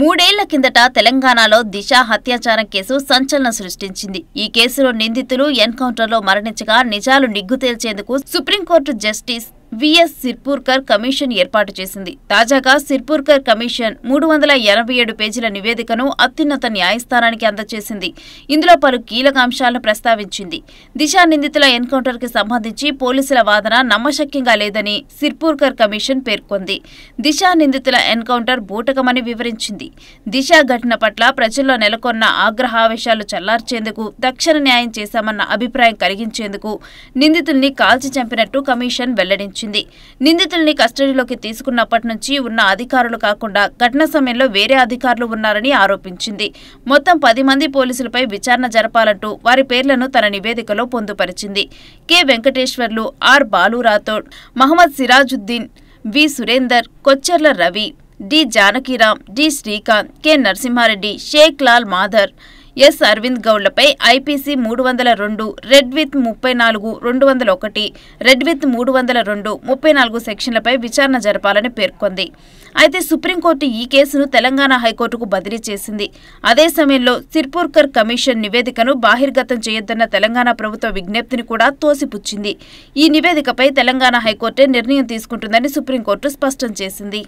మూడేళ్ల కిందట తెలంగాణలో దిశ హత్యాచారం కేసు సంచలనం సృష్టించింది ఈ కేసులో నిందితులు ఎన్కౌంటర్లో మరణించగా నిజాలు నిగ్గు తేల్చేందుకు supreme court justice V S Sirpurkar commission ఏర్పాటు చేసింది తాజాగా సిర్పూర్కర్ కమిషన్ మూడు వందల ఎనభై ఏడు పేజీల నివేదికను అత్యున్నత న్యాయస్థానానికి అందజేసింది ఇందులో పలు కీలక అంశాలను ప్రస్తావించింది దిశా నిందితుల ఎన్కౌంటర్కి సంబంధించి పోలీసుల వాదన నమ్మశక్యంగా లేదని సిర్పూర్కర్ కమిషన్ పేర్కొంది దిశా నిందితుల ఎన్కౌంటర్ బూటకమని వివరించింది దిశ ఘటన పట్ల ప్రజల్లో నెలకొన్న ఆగ్రహావేశాలు చల్లార్చేందుకు తక్షణ న్యాయం చేశామన్న అభిప్రాయం కలిగించేందుకు నిందితుల్ని కాల్చి చంపినట్టు కమిషన్ వెల్లడించింది ఆరోపించింది నిందితుల్ని కస్టడీలోకి తీసుకున్నప్పటి నుంచి ఉన్న అధికారులు కాకుండా ఘటన సమయంలో వేరే అధికారులు ఉన్నారని ఆరోపించింది మొత్తం పది మంది పోలీసులపై విచారణ జరపాలంటూ వారి పేర్లను తన నివేదికలో పొందుపరిచింది K Venkateswarlu R Balu Rathod Mohammed Sirajuddin V Surender Kocherla Ravi D Janakiram D Srikanth K Narasimha Reddy Sheikh Lal Madhar S Aravind గౌడ్లపై ఐపీసీ మూడు వందల రెండు రెడ్ విత్ ముప్పై నాలుగు రెండు వందల ఒకటి రెడ్ విత్ మూడు వందల రెండు ముప్పై నాలుగు సెక్షన్లపై విచారణ జరపాలని పేర్కొంది అయితే సుప్రీంకోర్టు ఈ కేసును తెలంగాణ హైకోర్టుకు బదిలీ చేసింది అదే సమయంలో సిర్పూర్కర్ కమిషన్ నివేదికను బాహిర్గతం చేయొద్దన్న తెలంగాణ ప్రభుత్వ విజ్ఞప్తిని కూడా తోసిపుచ్చింది ఈ నివేదికపై తెలంగాణ హైకోర్టే నిర్ణయం తీసుకుంటుందని సుప్రీంకోర్టు స్పష్టం చేసింది